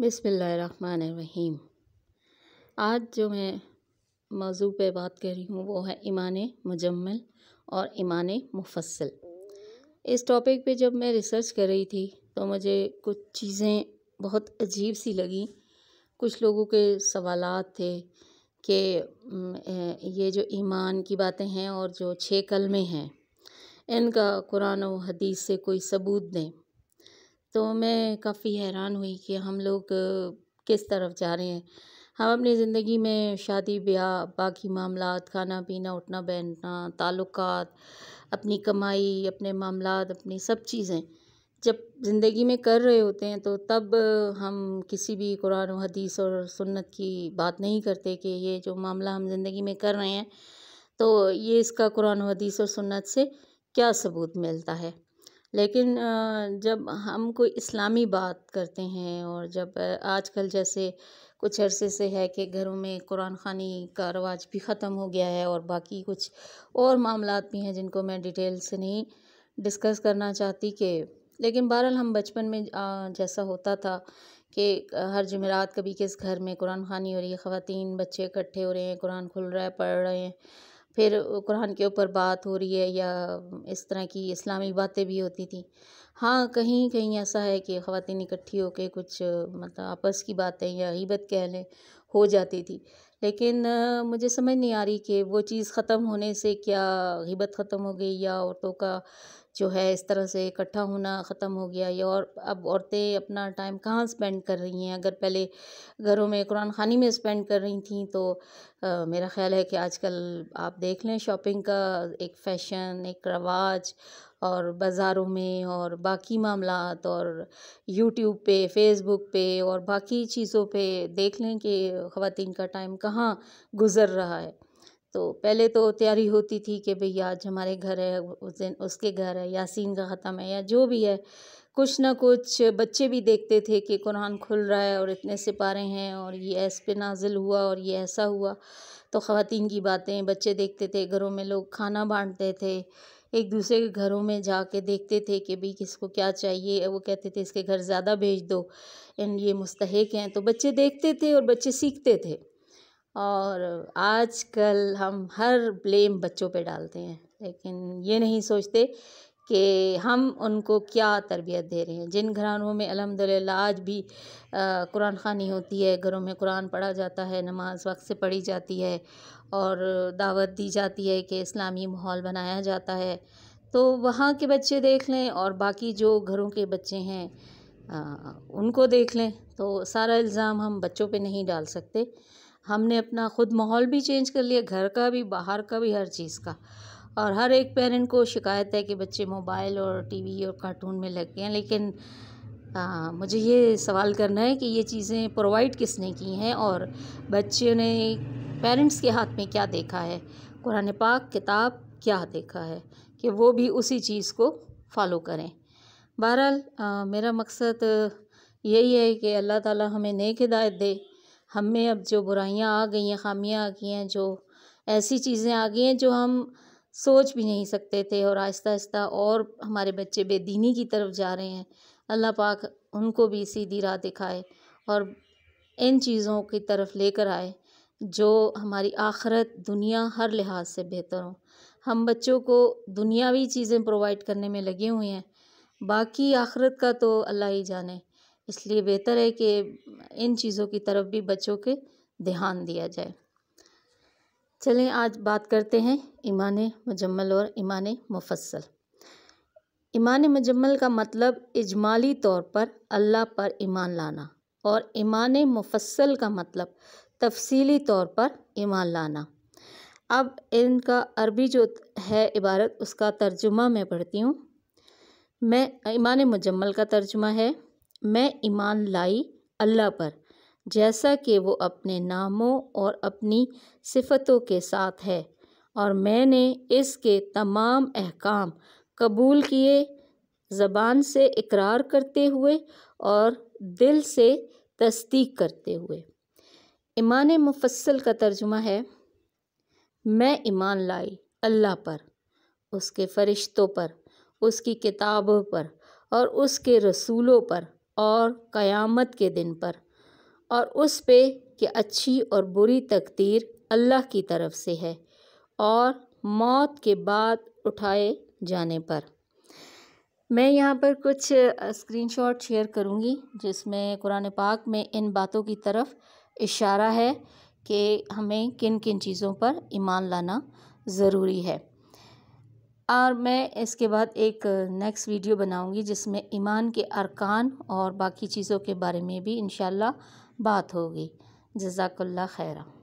बिसमीम आज जो मैं मौजू पे बात कर रही हूँ वो है ईमान मुजम्मल और ईमान मुफसल इस टॉपिक पे जब मैं रिसर्च कर रही थी तो मुझे कुछ चीज़ें बहुत अजीब सी लगी कुछ लोगों के सवालात थे कि ये जो ईमान की बातें हैं और जो छः कलमे हैं इनका कुरान और हदीस से कोई सबूत दें तो मैं काफ़ी हैरान हुई कि हम लोग किस तरफ जा रहे हैं हम अपनी ज़िंदगी में शादी ब्याह बाकी मामला खाना पीना उठना बैठना ताल्लुक़ अपनी कमाई अपने मामला अपनी सब चीज़ें जब ज़िंदगी में कर रहे होते हैं तो तब हम किसी भी कुरान हदीस और सुन्नत की बात नहीं करते कि ये जो मामला हम ज़िंदगी में कर रहे हैं तो ये इसका कुरान हदीस और सुन्नत से क्या सबूत मिलता है लेकिन जब हम कोई इस्लामी बात करते हैं और जब आजकल जैसे कुछ अरसे से है कि घरों में कुरान ख़ानी का रवाज भी ख़त्म हो गया है और बाकी कुछ और मामला भी हैं जिनको मैं डिटेल से नहीं डिस्कस करना चाहती कि लेकिन बहरहाल हम बचपन में जैसा होता था कि हर जमेरात कभी किस घर में कुरान ख़ानी हो रही है ख़वातीन बच्चे इकट्ठे हो रहे हैं कुरान खुल रहा है पढ़ रहे हैं फिर कुरान के ऊपर बात हो रही है या इस तरह की इस्लामी बातें भी होती थी हाँ कहीं कहीं ऐसा है कि ख़वान इकट्ठी होकर कुछ मतलब आपस की बातें या हिबत कह लें हो जाती थी लेकिन मुझे समझ नहीं आ रही कि वो चीज़ ख़त्म होने से क्या हिबत ख़त्म हो गई या औरतों का जो है इस तरह से इकट्ठा होना ख़त्म हो गया या और अब औरतें अपना टाइम कहाँ स्पेंड कर रही हैं अगर पहले घरों में कुरान खानी में स्पेंड कर रही थी तो आ, मेरा ख़्याल है कि आजकल आप देख लें शॉपिंग का एक फ़ैशन एक रवाज और बाज़ारों में और बाकी मामला और यूट्यूब पे फेसबुक पे और बाकी चीज़ों पे देख लें कि ख़वान का टाइम कहाँ गुज़र रहा है तो पहले तो तैयारी होती थी कि भैया आज हमारे घर है उस दिन उसके घर है यासीन का ख़त्म है या जो भी है कुछ ना कुछ बच्चे भी देखते थे कि कुरान खुल रहा है और इतने सिपारे हैं और ये ऐस पे नाजिल हुआ और ये ऐसा हुआ तो ख़वातीन की बातें बच्चे देखते थे घरों में लोग खाना बांटते थे एक दूसरे के घरों में जाके देखते थे कि भाई किसको क्या चाहिए वो कहते थे इसके घर ज़्यादा भेज दो एंड ये मुस्तक हैं तो बच्चे देखते थे और बच्चे सीखते थे और आजकल हम हर ब्लेम बच्चों पे डालते हैं लेकिन ये नहीं सोचते कि हम उनको क्या तरबियत दे रहे हैं जिन घरानों में अलहमदिल्ला आज भी कुरान खानी होती है घरों में कुरान पढ़ा जाता है नमाज वक्त से पढ़ी जाती है और दावत दी जाती है कि इस्लामी माहौल बनाया जाता है तो वहाँ के बच्चे देख लें और बाकी जो घरों के बच्चे हैं आ, उनको देख लें तो सारा इल्ज़ाम हम बच्चों पे नहीं डाल सकते हमने अपना खुद माहौल भी चेंज कर लिया घर का भी बाहर का भी हर चीज़ का और हर एक पेरेंट को शिकायत है कि बच्चे मोबाइल और टीवी और कार्टून में लग गए हैं लेकिन आ, मुझे ये सवाल करना है कि ये चीज़ें प्रोवाइड किसने की हैं और बच्चे ने पेरेंट्स के हाथ में क्या देखा है कुरान पाक किताब क्या देखा है कि वो भी उसी चीज़ को फॉलो करें बहरहाल मेरा मकसद यही है कि अल्लाह ताला हमें नेक हिदायत दे हम में अब जो बुराइयाँ आ गई हैं खामियाँ आ गई हैं जो ऐसी चीज़ें आ गई हैं जो हम सोच भी नहीं सकते थे और आहिस्ता आहिस्ता और हमारे बच्चे बेदीनी की तरफ जा रहे हैं अल्लाह पाक उनको भी सीधी राह दिखाए और इन चीज़ों की तरफ लेकर आए जो हमारी आखरत दुनिया हर लिहाज से बेहतर हो हम बच्चों को दुनियावी चीज़ें प्रोवाइड करने में लगे हुए हैं बाकी आखरत का तो अल्लाह ही जाने इसलिए बेहतर है कि इन चीज़ों की तरफ भी बच्चों के ध्यान दिया जाए चलें आज बात करते हैं ईमान मजम्मल और ईमान मुफसल ईमान मजम्मल का मतलब इजमाली तौर पर अल्लाह पर ईमान लाना और ईमान मुफसल का मतलब तफसीली तौर पर ईमान लाना अब इनका अरबी जो है इबारत उसका तर्जुमा मैं पढ़ती हूँ मैं ईमान मजम्मल का तर्जुमा है मैं ईमान लाई अल्लाह पर जैसा कि वो अपने नामों और अपनी सिफतों के साथ है और मैंने इसके तमाम अहकाम कबूल किए ज़बान से इकरार करते हुए और दिल से तस्दीक करते हुए ईमान मुफसल का तर्जुमा है मैं ईमान लाई अल्लाह पर उसके फ़रिश्तों पर उसकी किताबों पर और उसके रसूलों पर और क़यामत के दिन पर और उस पे कि अच्छी और बुरी तकदीर अल्लाह की तरफ से है और मौत के बाद उठाए जाने पर मैं यहाँ पर कुछ स्क्रीनशॉट शेयर करूँगी जिसमें कुरान पाक में इन बातों की तरफ इशारा है कि हमें किन किन चीज़ों पर ईमान लाना ज़रूरी है और मैं इसके बाद एक नेक्स्ट वीडियो बनाऊंगी जिसमें ईमान के अरकान और बाकी चीज़ों के बारे में भी इन बात होगी जजाकल्ला खैरा